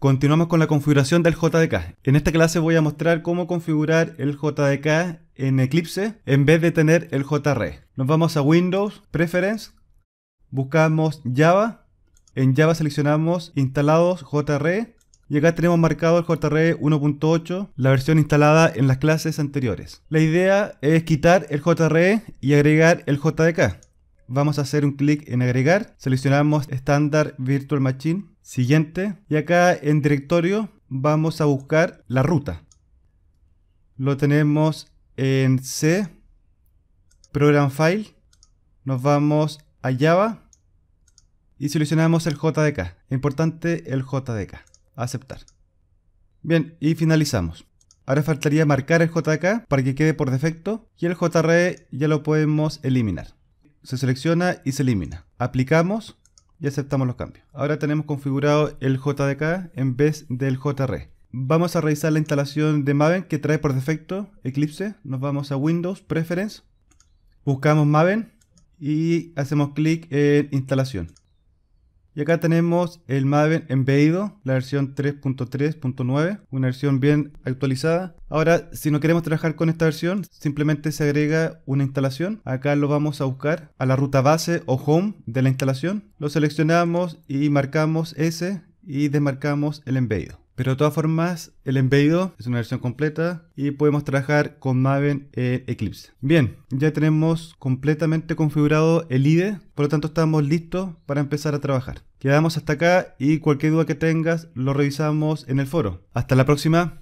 Continuamos con la configuración del JDK. En esta clase voy a mostrar cómo configurar el JDK en Eclipse en vez de tener el JRE. Nos vamos a Windows, Preference, buscamos Java, en Java seleccionamos instalados JRE y acá tenemos marcado el JRE 1.8, la versión instalada en las clases anteriores. La idea es quitar el JRE y agregar el JDK. Vamos a hacer un clic en agregar, seleccionamos Standard Virtual Machine Siguiente. Y acá en directorio vamos a buscar la ruta. Lo tenemos en C, Program File. Nos vamos a Java y seleccionamos el JDK. Importante el JDK. Aceptar. Bien, y finalizamos. Ahora faltaría marcar el JDK para que quede por defecto y el JRE ya lo podemos eliminar. Se selecciona y se elimina. Aplicamos y aceptamos los cambios. Ahora tenemos configurado el JDK en vez del JR. Vamos a revisar la instalación de Maven que trae por defecto Eclipse. Nos vamos a Windows, Preference, buscamos Maven y hacemos clic en instalación. Y acá tenemos el Maven embebido, la versión 3.3.9, una versión bien actualizada. Ahora, si no queremos trabajar con esta versión, simplemente se agrega una instalación. Acá lo vamos a buscar a la ruta base o home de la instalación. Lo seleccionamos y marcamos S y desmarcamos el embebido. Pero de todas formas, el embedido es una versión completa y podemos trabajar con Maven en Eclipse. Bien, ya tenemos completamente configurado el IDE, por lo tanto estamos listos para empezar a trabajar. Quedamos hasta acá y cualquier duda que tengas lo revisamos en el foro. Hasta la próxima.